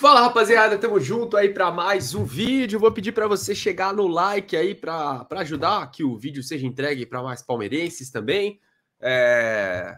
Fala rapaziada, tamo junto aí para mais um vídeo. Vou pedir para você chegar no like aí para ajudar que o vídeo seja entregue para mais palmeirenses também. É...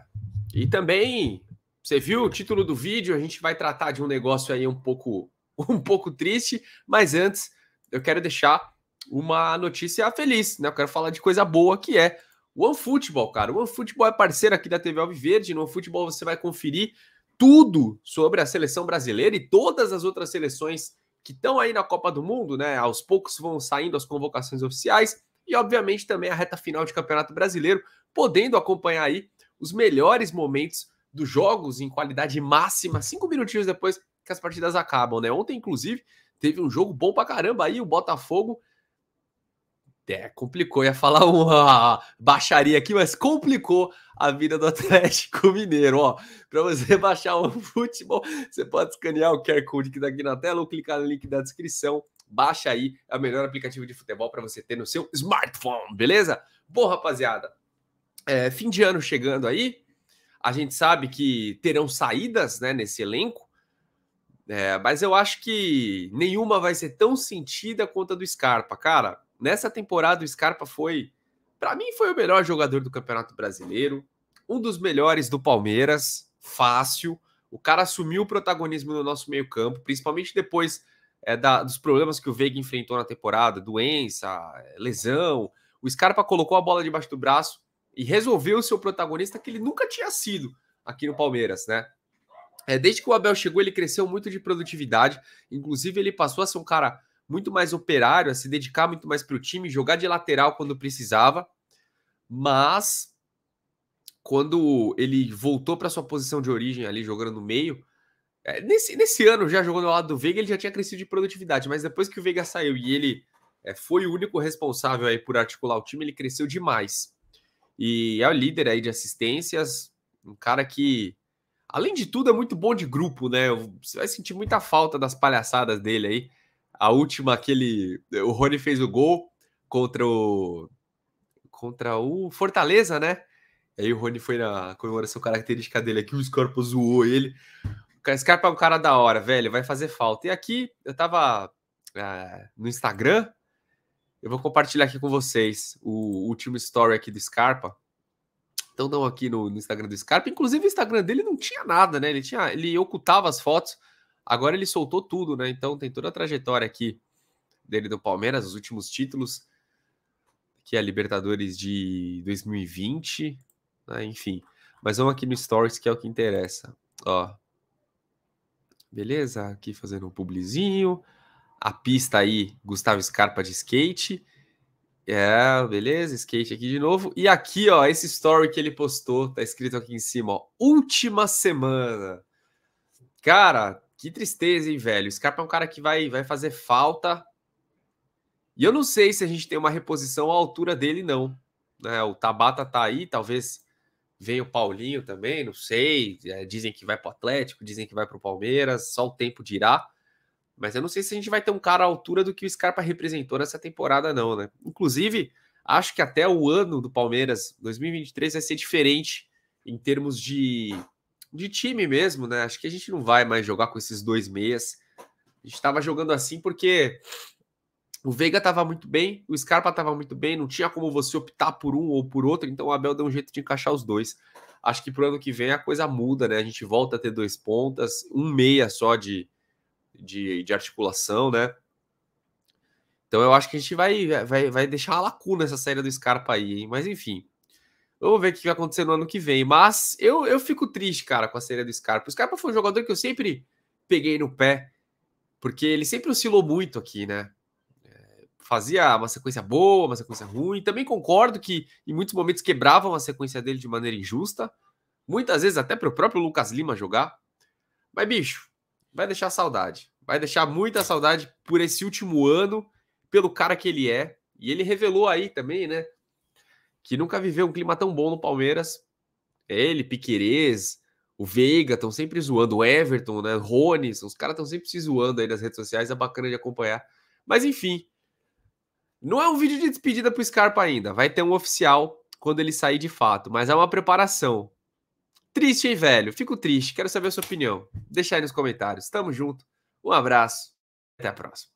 E também, você viu o título do vídeo? A gente vai tratar de um negócio aí um pouco, um pouco triste, mas antes eu quero deixar uma notícia feliz, né? Eu quero falar de coisa boa que é o OneFootball, cara. O OneFootball é parceiro aqui da TV Alviverde. No OneFootball você vai conferir tudo sobre a seleção brasileira e todas as outras seleções que estão aí na Copa do Mundo, né? Aos poucos vão saindo as convocações oficiais e, obviamente, também a reta final de Campeonato Brasileiro, podendo acompanhar aí os melhores momentos dos jogos em qualidade máxima, cinco minutinhos depois que as partidas acabam, né? Ontem, inclusive, teve um jogo bom pra caramba aí, o Botafogo é, complicou. ia falar uma baixaria aqui, mas complicou a vida do Atlético Mineiro. Ó, para você baixar o futebol, você pode escanear o QR Code que está aqui na tela ou clicar no link da descrição. Baixa aí, é o melhor aplicativo de futebol para você ter no seu smartphone, beleza? Bom, rapaziada, é, fim de ano chegando aí. A gente sabe que terão saídas né, nesse elenco, é, mas eu acho que nenhuma vai ser tão sentida quanto a do Scarpa, cara Nessa temporada, o Scarpa foi, para mim, foi o melhor jogador do Campeonato Brasileiro, um dos melhores do Palmeiras, fácil. O cara assumiu o protagonismo no nosso meio-campo, principalmente depois é, da, dos problemas que o Veiga enfrentou na temporada, doença, lesão. O Scarpa colocou a bola debaixo do braço e resolveu ser o protagonista que ele nunca tinha sido aqui no Palmeiras, né? É, desde que o Abel chegou, ele cresceu muito de produtividade. Inclusive, ele passou a ser um cara muito mais operário, a se dedicar muito mais para o time, jogar de lateral quando precisava, mas quando ele voltou para sua posição de origem ali jogando no meio, é, nesse, nesse ano já jogando ao lado do Veiga, ele já tinha crescido de produtividade, mas depois que o Veiga saiu e ele é, foi o único responsável aí por articular o time, ele cresceu demais. E é o líder aí de assistências, um cara que, além de tudo, é muito bom de grupo, né? Você vai sentir muita falta das palhaçadas dele aí a última, aquele. Eh, o Rony fez o gol contra o. Contra o Fortaleza, né? Aí o Rony foi na comemoração característica dele aqui, o Scarpa zoou ele. O Scarpa é um cara da hora, velho, vai fazer falta. E aqui, eu tava ah, no Instagram, eu vou compartilhar aqui com vocês o último story aqui do Scarpa. Então, não aqui no, no Instagram do Scarpa. Inclusive, o Instagram dele não tinha nada, né? Ele, tinha, ele ocultava as fotos Agora ele soltou tudo, né? Então tem toda a trajetória aqui dele do Palmeiras, os últimos títulos, que é a Libertadores de 2020, né? enfim. Mas vamos aqui no Stories, que é o que interessa. Ó. Beleza, aqui fazendo um publizinho. A pista aí, Gustavo Scarpa de skate. É, beleza, skate aqui de novo. E aqui, ó, esse story que ele postou, tá escrito aqui em cima, ó, última semana. Cara, que tristeza, hein, velho? O Scarpa é um cara que vai, vai fazer falta. E eu não sei se a gente tem uma reposição à altura dele, não. Né? O Tabata tá aí, talvez venha o Paulinho também, não sei. É, dizem que vai para o Atlético, dizem que vai para o Palmeiras, só o tempo dirá. Mas eu não sei se a gente vai ter um cara à altura do que o Scarpa representou nessa temporada, não, né? Inclusive, acho que até o ano do Palmeiras, 2023, vai ser diferente em termos de de time mesmo, né? Acho que a gente não vai mais jogar com esses dois meias. A gente estava jogando assim porque o Veiga estava muito bem, o Scarpa estava muito bem, não tinha como você optar por um ou por outro, então o Abel deu um jeito de encaixar os dois. Acho que pro ano que vem a coisa muda, né? A gente volta a ter dois pontas, um meia só de, de, de articulação, né? Então eu acho que a gente vai, vai, vai deixar uma lacuna essa saída do Scarpa aí, hein? Mas enfim, Vamos ver o que vai acontecer no ano que vem. Mas eu, eu fico triste, cara, com a série do Scarpa. O Scarpa foi um jogador que eu sempre peguei no pé, porque ele sempre oscilou muito aqui, né? É, fazia uma sequência boa, uma sequência ruim. Também concordo que em muitos momentos quebravam a sequência dele de maneira injusta. Muitas vezes até para o próprio Lucas Lima jogar. Mas, bicho, vai deixar saudade. Vai deixar muita saudade por esse último ano, pelo cara que ele é. E ele revelou aí também, né? que nunca viveu um clima tão bom no Palmeiras. É ele, Piquerez, o Veiga estão sempre zoando, o Everton, né? Rony, os caras estão sempre se zoando aí nas redes sociais, é bacana de acompanhar. Mas enfim, não é um vídeo de despedida para o Scarpa ainda, vai ter um oficial quando ele sair de fato, mas é uma preparação. Triste, hein, velho? Fico triste, quero saber a sua opinião. Deixa aí nos comentários. Tamo junto, um abraço, até a próxima.